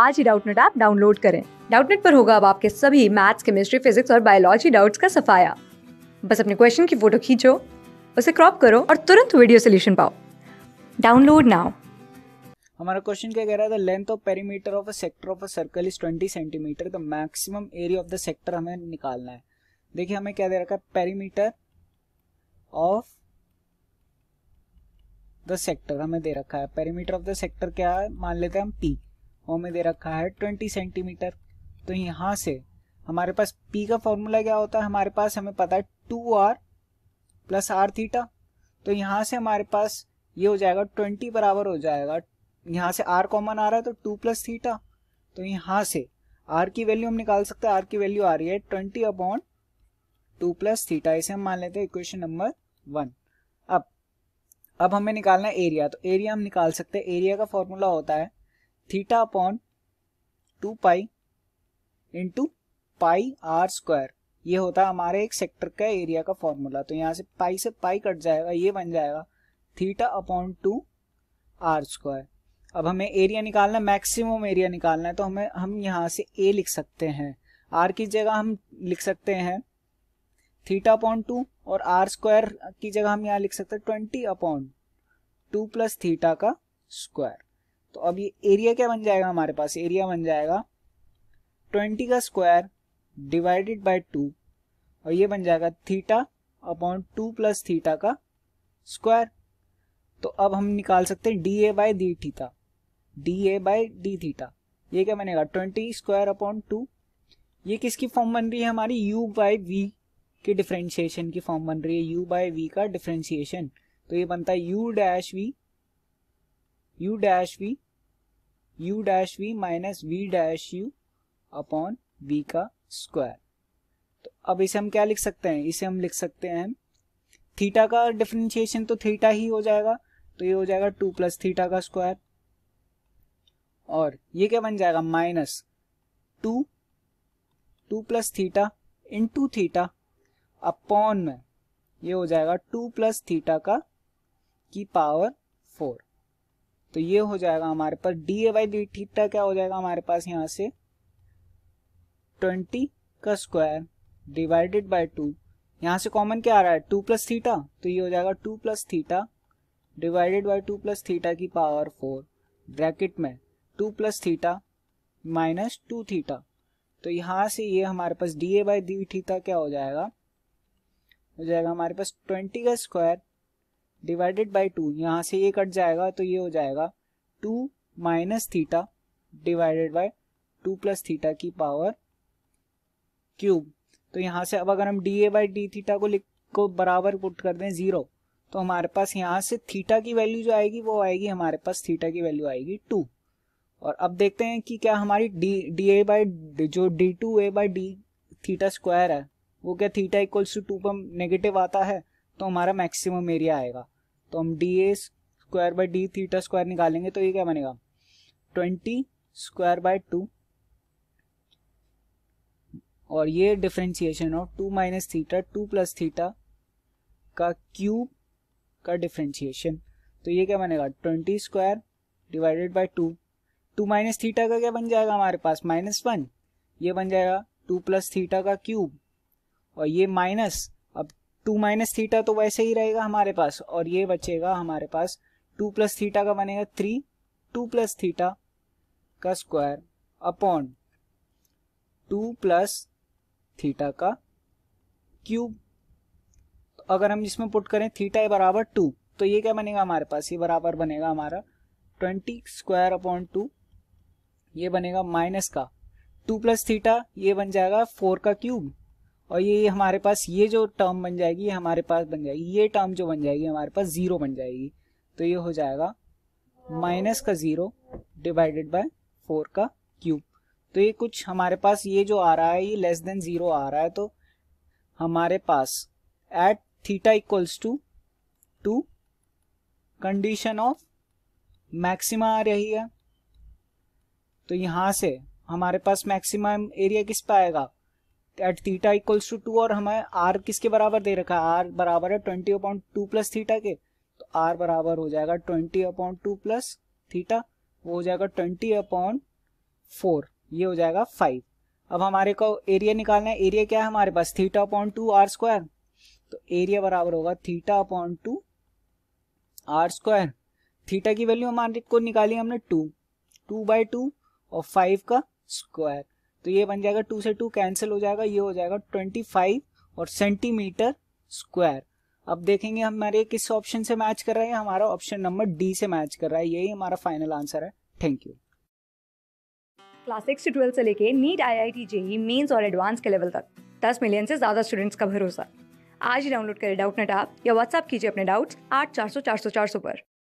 आज ही Doubtnut app download करें डाउटनेट पर होगा अब आपके सभी मैथ्स केमिस्ट्री फिजिक्स और बायोलॉजी डाउट्स का सफाया बस अपने क्वेश्चन की फोटो खींचो उसे क्रॉप करो और तुरंत वीडियो सोल्यूशन पाओ डाउनलोड नाउ हमारा क्वेश्चन क्या कह रहा है length of perimeter of a sector of a circle is 20 centimetre the maximum area of the sector हमें निकालना है देखिए हमें क्या दे रखा है पेरीमीटर ऑफ द सेक्टर हमें दे रखा है पेरीमीटर ऑफ द सेक्टर क्या है मान लेते हैं हम पी हमें दे रखा है ट्वेंटी सेंटीमीटर तो यहाँ से हमारे पास पी का फॉर्मूला क्या होता है हमारे पास हमें पता है two r plus r theta तो यहाँ से हमारे पास ये हो जाएगा ट्वेंटी बराबर हो जाएगा यहाँ से आर कॉमन आ रहा है तो टू प्लस थीटा तो यहाँ से आर की वैल्यू हम निकाल सकते हैं आर की वैल्यू आ रही है twenty upon two plus theta इसे हम मान लेते हैं इक्वेशन नंबर वन अब अब हमें निकालना है एरिया तो एरिया हम निकाल सकते हैं एरिया का फॉर्मूला होता है theta upon two pi into pi r square ये होता है हमारे एक सेक्टर का एरिया का फॉर्मूला तो यहाँ से पाई से पाई कट जाएगा ये बन जाएगा theta upon two are square अब हमें एरिया निकालना है मैक्सिमम एरिया निकालना है तो हमें हम यहाँ से ए लिख सकते हैं आर की जगह हम लिख सकते हैं थीटा अपॉन टू और आर स्क्वायर की जगह हम यहाँ लिख सकते हैं twenty upon two plus theta का स्क्वायर तो अब ये एरिया क्या बन जाएगा हमारे पास एरिया बन जाएगा 20 का स्क्वायर डिवाइडेड बाय 2 और ये बन जाएगा थीटा अपॉन 2 प्लस थीटा का स्क्वायर तो अब हम निकाल सकते हैं D A by D theta D A by D theta ये क्या बनेगा 20 स्क्वायर अपॉन 2 ये किसकी फॉर्म बन रही है हमारी u बाई वी की डिफ्रेंशिएशन की फॉर्म बन रही है u बाई वी का डिफ्रेंशिएशन तो ये बनता है U dash V u dash v u dash v minus V dash U upon v का स्क्वायर तो अब इसे हम क्या लिख सकते हैं इसे हम लिख सकते हैं थीटा का डिफ्रेंशिएशन तो थीटा ही हो जाएगा तो ये हो जाएगा टू प्लस थीटा का स्क्वायर और ये क्या बन जाएगा minus two two plus theta in two theta upon में ये हो जाएगा टू प्लस थीटा का की पावर फोर तो ये हो जाएगा हमारे पास D A by D theta क्या हो जाएगा हमारे पास यहाँ से ट्वेंटी का स्क्वायर डिवाइडेड बाय टू यहाँ से कॉमन क्या आ रहा है टू प्लस थीटा तो ये हो जाएगा two plus theta divided by two plus theta की पावर फोर ब्रैकेट में two plus theta minus two theta तो यहाँ से ये हमारे पास D A by D theta क्या हो जाएगा हो जाएगा हमारे पास ट्वेंटी का स्क्वायर डिवाइडेड बाई टू यहाँ से ये कट जाएगा तो ये हो जाएगा two minus theta divided by two plus theta की पावर क्यूब तो यहाँ से अब अगर हम D A by D theta को लिख को बराबर पुट कर दें जीरो तो हमारे पास यहाँ से थीटा की वैल्यू जो आएगी वो आएगी हमारे पास थीटा की वैल्यू आएगी टू और अब देखते हैं कि क्या हमारी डी डी ए बाई जो D two A by D theta square है वो क्या थीटा इक्वल्स टू टू पर नेगेटिव आता है तो हमारा मैक्सिमम एरिया आएगा तो हम D A square by D theta square निकालेंगे तो ये क्या बनेगा ट्वेंटी स्क्वायर बाय टू और ये differentiation of two minus theta two plus theta का क्यूब का डिफ्रेंशिएशन तो ये क्या बनेगा twenty square divided by two two minus theta का क्या बन जाएगा हमारे पास माइनस वन ये बन जाएगा टू प्लस थीटा का क्यूब और ये माइनस टू माइनस थीटा तो वैसे ही रहेगा हमारे पास और ये बचेगा हमारे पास टू प्लस थीटा का बनेगा थ्री टू प्लस थीटा का square upon two plus theta का क्यूब तो अगर हम इसमें पुट करें थीटा बराबर टू तो ये क्या बनेगा हमारे पास ये बराबर बनेगा हमारा ट्वेंटी स्क्वायर अपॉन टू ये बनेगा माइनस का टू प्लस थीटा ये बन जाएगा फोर का क्यूब और ये हमारे पास ये जो टर्म बन जाएगी ये हमारे पास बन जाएगी ये टर्म जो बन जाएगी हमारे पास ज़ीरो बन जाएगी तो ये हो जाएगा माइनस का ज़ीरो डिवाइडेड बाय फोर का क्यूब तो ये कुछ हमारे पास ये जो आ रहा है ये लेस देन ज़ीरो आ रहा है तो हमारे पास at theta equals two two condition of maxima आ रही है तो यहां से हमारे पास मैक्सिमम एरिया किस पे आएगा at theta equals two two और हमें आर किसके बराबर दे रखा है आर बराबर है twenty upon two plus theta के तो आर बराबर हो जाएगा twenty upon two plus theta वो हो जाएगा ट्वेंटी अपॉइंट फोर ये हो जाएगा फाइव अब हमारे को एरिया निकालना है एरिया क्या है हमारे पास theta upon two are square तो एरिया बराबर होगा theta upon two are square theta की वैल्यू हमारे को निकाली हमने टू टू बाई टू और फाइव का स्क्वायर तो ये बन जाएगा टू से टू कैंसिल हो जाएगा ये हो जाएगा ट्वेंटी फाइव और सेंटीमीटर स्क्वायर अब देखेंगे हमारे किस ऑप्शन से मैच कर रहा है हमारा ऑप्शन नंबर डी से मैच कर रहा है यही हमारा फाइनल आंसर है थैंक यू क्लास सिक्स से ट्वेल्थ से लेके NEET I I T JEE mains और एडवांस के लेवल तक दस मिलियन से ज्यादा स्टूडेंट्स का भरोसा आज ही डाउनलोड करें डाउट नेट आप या व्हाट्सअप कीजिए अपने डाउट्स आठ चार सौ चार सौ चार सौ पर